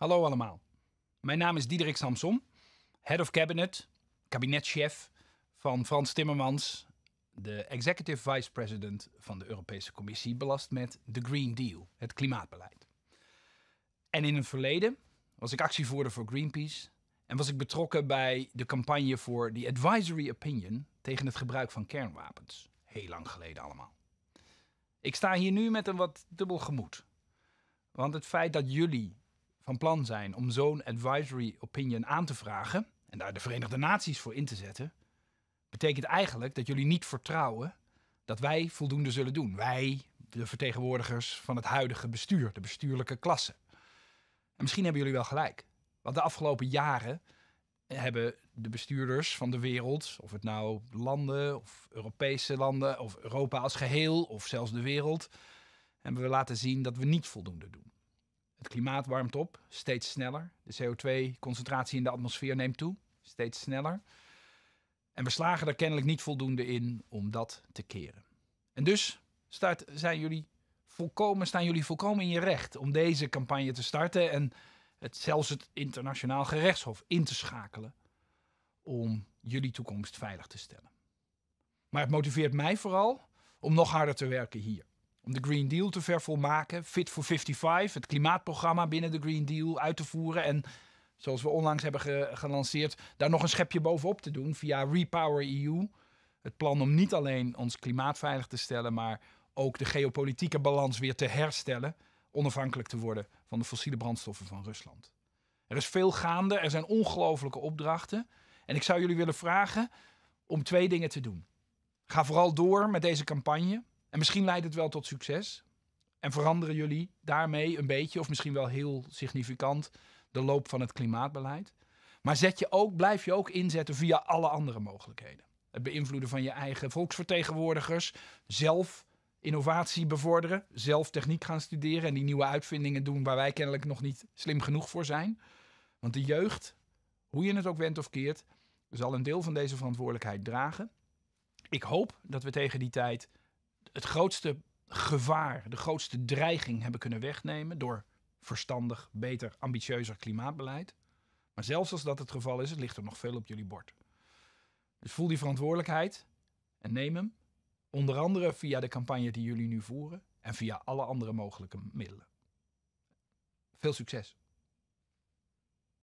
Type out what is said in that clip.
Hallo allemaal. Mijn naam is Diederik Samson, Head of Cabinet, kabinetchef van Frans Timmermans, de Executive Vice President van de Europese Commissie, belast met de Green Deal, het klimaatbeleid. En in het verleden was ik actievoerder voor Greenpeace en was ik betrokken bij de campagne voor The Advisory Opinion tegen het gebruik van kernwapens. Heel lang geleden allemaal. Ik sta hier nu met een wat dubbel gemoed. Want het feit dat jullie plan zijn om zo'n advisory opinion aan te vragen en daar de Verenigde Naties voor in te zetten, betekent eigenlijk dat jullie niet vertrouwen dat wij voldoende zullen doen. Wij, de vertegenwoordigers van het huidige bestuur, de bestuurlijke klasse. En misschien hebben jullie wel gelijk. Want de afgelopen jaren hebben de bestuurders van de wereld, of het nou landen of Europese landen of Europa als geheel of zelfs de wereld, hebben we laten zien dat we niet voldoende doen. Het klimaat warmt op, steeds sneller. De CO2-concentratie in de atmosfeer neemt toe, steeds sneller. En we slagen er kennelijk niet voldoende in om dat te keren. En dus jullie volkomen, staan jullie volkomen in je recht om deze campagne te starten en zelfs het internationaal gerechtshof in te schakelen om jullie toekomst veilig te stellen. Maar het motiveert mij vooral om nog harder te werken hier om de Green Deal te vervolmaken. Fit for 55, het klimaatprogramma binnen de Green Deal uit te voeren. En zoals we onlangs hebben gelanceerd, daar nog een schepje bovenop te doen via Repower EU. Het plan om niet alleen ons klimaat veilig te stellen, maar ook de geopolitieke balans weer te herstellen. Onafhankelijk te worden van de fossiele brandstoffen van Rusland. Er is veel gaande, er zijn ongelofelijke opdrachten. En ik zou jullie willen vragen om twee dingen te doen. Ga vooral door met deze campagne. En misschien leidt het wel tot succes. En veranderen jullie daarmee een beetje, of misschien wel heel significant, de loop van het klimaatbeleid. Maar zet je ook, blijf je ook inzetten via alle andere mogelijkheden. Het beïnvloeden van je eigen volksvertegenwoordigers, zelf innovatie bevorderen, zelf techniek gaan studeren en die nieuwe uitvindingen doen waar wij kennelijk nog niet slim genoeg voor zijn. Want de jeugd, hoe je het ook wendt of keert, zal een deel van deze verantwoordelijkheid dragen. Ik hoop dat we tegen die tijd het grootste gevaar, de grootste dreiging hebben kunnen wegnemen door verstandig, beter, ambitieuzer klimaatbeleid. Maar zelfs als dat het geval is, het ligt er nog veel op jullie bord. Dus voel die verantwoordelijkheid en neem hem. Onder andere via de campagne die jullie nu voeren en via alle andere mogelijke middelen. Veel succes!